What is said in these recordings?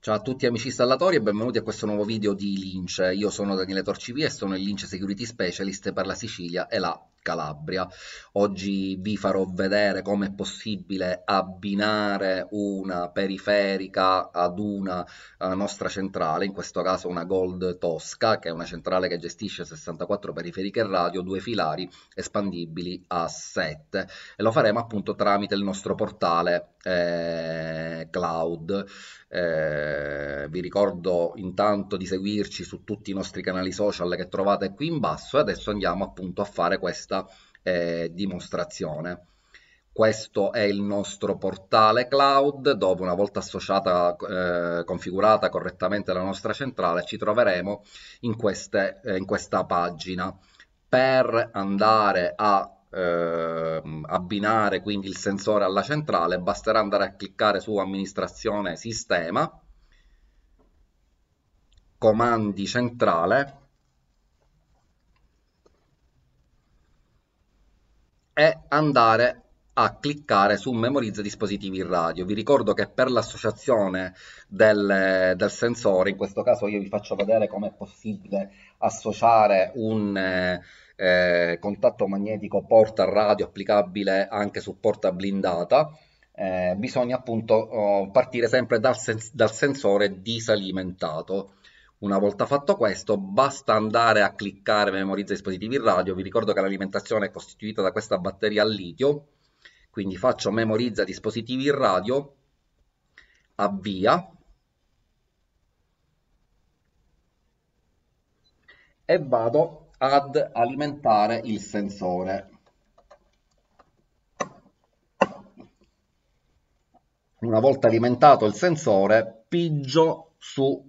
Ciao a tutti amici installatori e benvenuti a questo nuovo video di Lince. Io sono Daniele Torcivi e sono il Lince Security Specialist per la Sicilia e la Calabria. Oggi vi farò vedere come è possibile abbinare una periferica ad una uh, nostra centrale, in questo caso una Gold Tosca, che è una centrale che gestisce 64 periferiche radio, due filari espandibili a 7. E lo faremo appunto tramite il nostro portale eh, cloud. Eh, vi ricordo intanto di seguirci su tutti i nostri canali social che trovate qui in basso e adesso andiamo appunto a fare questo questa eh, dimostrazione. Questo è il nostro portale cloud dove una volta associata, eh, configurata correttamente la nostra centrale ci troveremo in, queste, eh, in questa pagina. Per andare a eh, abbinare quindi il sensore alla centrale basterà andare a cliccare su amministrazione sistema, comandi centrale è andare a cliccare su memorizza dispositivi radio. Vi ricordo che per l'associazione del, del, sensore, in questo caso io vi faccio vedere come è possibile associare un eh, contatto magnetico porta radio applicabile anche su porta blindata, eh, bisogna appunto oh, partire sempre dal, sen dal sensore disalimentato. Una volta fatto questo, basta andare a cliccare memorizza dispositivi radio. Vi ricordo che l'alimentazione è costituita da questa batteria al litio, quindi faccio memorizza dispositivi radio, avvia e vado ad alimentare il sensore. Una volta alimentato il sensore, piggio su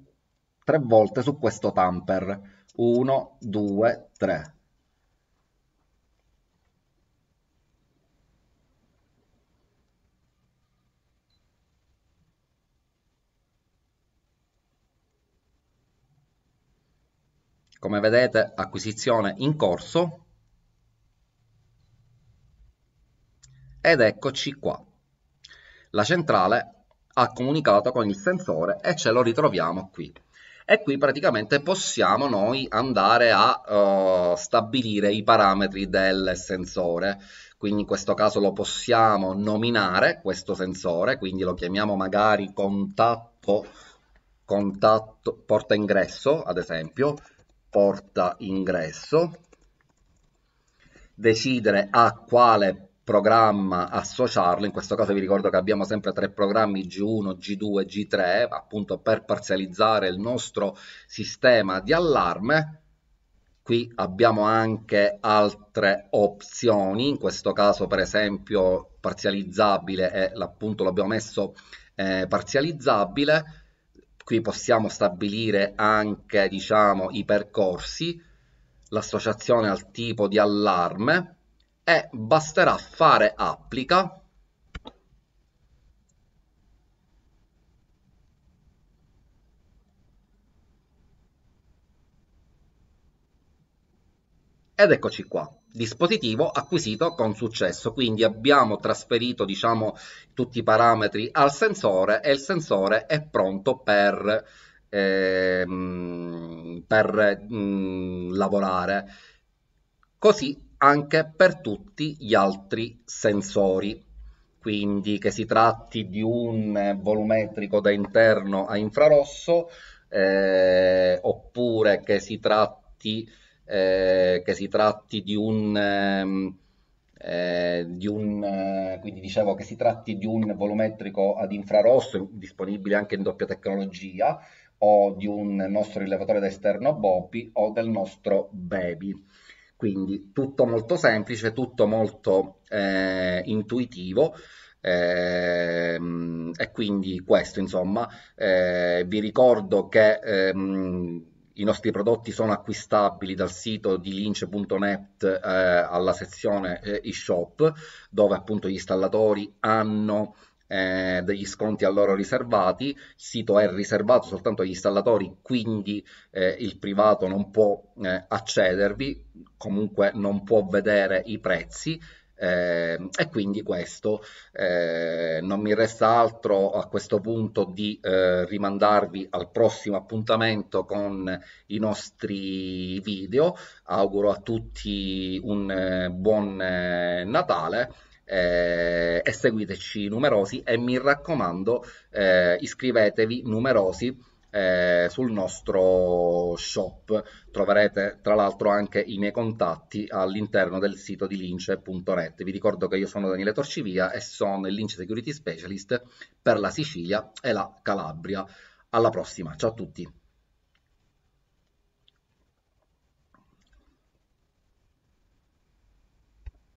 tre volte su questo tamper. 1, 2, 3. Come vedete, acquisizione in corso. Ed eccoci qua. La centrale ha comunicato con il sensore e ce lo ritroviamo qui e qui praticamente possiamo noi andare a uh, stabilire i parametri del sensore quindi in questo caso lo possiamo nominare questo sensore quindi lo chiamiamo magari contatto, contatto porta ingresso ad esempio porta ingresso decidere a quale programma associarlo, in questo caso vi ricordo che abbiamo sempre tre programmi G1, G2, G3, appunto per parzializzare il nostro sistema di allarme, qui abbiamo anche altre opzioni, in questo caso per esempio parzializzabile è l'appunto l'abbiamo messo eh, parzializzabile, qui possiamo stabilire anche diciamo i percorsi, l'associazione al tipo di allarme, e basterà fare applica ed eccoci qua dispositivo acquisito con successo quindi abbiamo trasferito diciamo tutti i parametri al sensore e il sensore è pronto per, ehm, per mh, mm, lavorare così anche per tutti gli altri sensori. Quindi che si tratti di un volumetrico da interno a infrarosso eh, oppure che si tratti, eh, che si tratti di un... Ehm, eh, di un, eh, quindi dicevo che si tratti di un volumetrico ad infrarosso disponibile anche in doppia tecnologia o di un nostro rilevatore da esterno BOPI o del nostro Baby. Quindi tutto molto semplice, tutto molto eh, intuitivo. Eh, e quindi questo, insomma, eh, vi ricordo che ehm, i nostri prodotti sono acquistabili dal sito di lince.net eh, alla sezione eh, eShop, dove appunto gli installatori hanno eh, degli sconti a loro riservati, il sito è riservato soltanto agli installatori, quindi eh, il privato non può eh, accedervi, comunque non può vedere i prezzi. Eh, e quindi questo eh, non mi resta altro a questo punto di rimandarvi al prossimo appuntamento con i nostri video auguro a tutti un buon Natale eh, e seguiteci numerosi e mi raccomando eh, iscrivetevi numerosi eh, sul nostro shop troverete tra l'altro anche i miei contatti all'interno del sito di lince.net vi ricordo che io sono Daniele Torcivia e sono il lince security specialist per la Sicilia e la Calabria alla prossima ciao a tutti